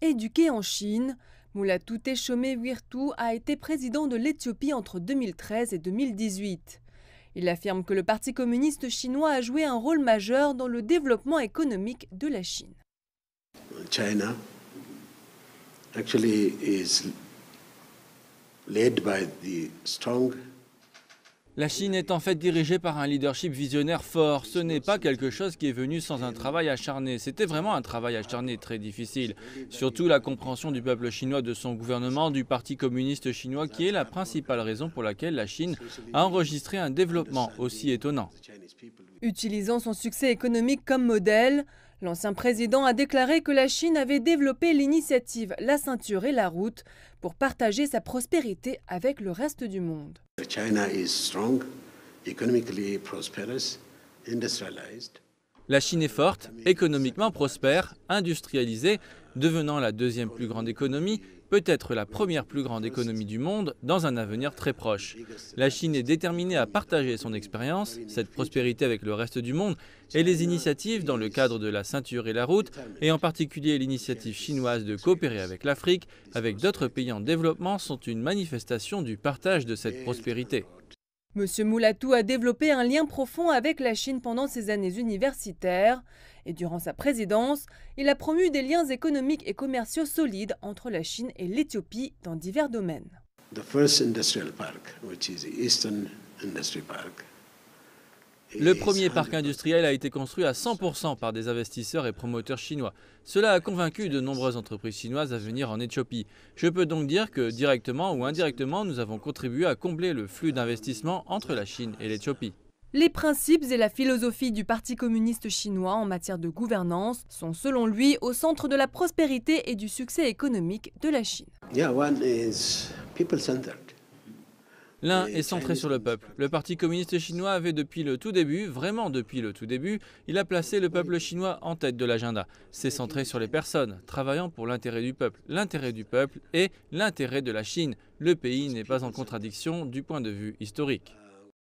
Éduqué en Chine, Moulatoute Chomé Wirtu a été président de l'Éthiopie entre 2013 et 2018. Il affirme que le Parti communiste chinois a joué un rôle majeur dans le développement économique de la Chine. China actually is led by the strong la Chine est en fait dirigée par un leadership visionnaire fort. Ce n'est pas quelque chose qui est venu sans un travail acharné. C'était vraiment un travail acharné très difficile. Surtout la compréhension du peuple chinois, de son gouvernement, du Parti communiste chinois, qui est la principale raison pour laquelle la Chine a enregistré un développement aussi étonnant. Utilisant son succès économique comme modèle, L'ancien président a déclaré que la Chine avait développé l'initiative La ceinture et la route pour partager sa prospérité avec le reste du monde. La Chine est forte, économiquement prospère, industrialisée, devenant la deuxième plus grande économie peut être la première plus grande économie du monde dans un avenir très proche. La Chine est déterminée à partager son expérience, cette prospérité avec le reste du monde et les initiatives dans le cadre de la ceinture et la route, et en particulier l'initiative chinoise de coopérer avec l'Afrique, avec d'autres pays en développement, sont une manifestation du partage de cette prospérité. M. Moulatou a développé un lien profond avec la Chine pendant ses années universitaires et durant sa présidence, il a promu des liens économiques et commerciaux solides entre la Chine et l'Éthiopie dans divers domaines. Le premier parc industriel a été construit à 100% par des investisseurs et promoteurs chinois. Cela a convaincu de nombreuses entreprises chinoises à venir en Éthiopie. Je peux donc dire que directement ou indirectement, nous avons contribué à combler le flux d'investissement entre la Chine et l'Éthiopie. Les principes et la philosophie du Parti communiste chinois en matière de gouvernance sont selon lui au centre de la prospérité et du succès économique de la Chine. Yeah, one is L'un est centré sur le peuple. Le Parti communiste chinois avait depuis le tout début, vraiment depuis le tout début, il a placé le peuple chinois en tête de l'agenda. C'est centré sur les personnes, travaillant pour l'intérêt du peuple. L'intérêt du peuple et l'intérêt de la Chine. Le pays n'est pas en contradiction du point de vue historique.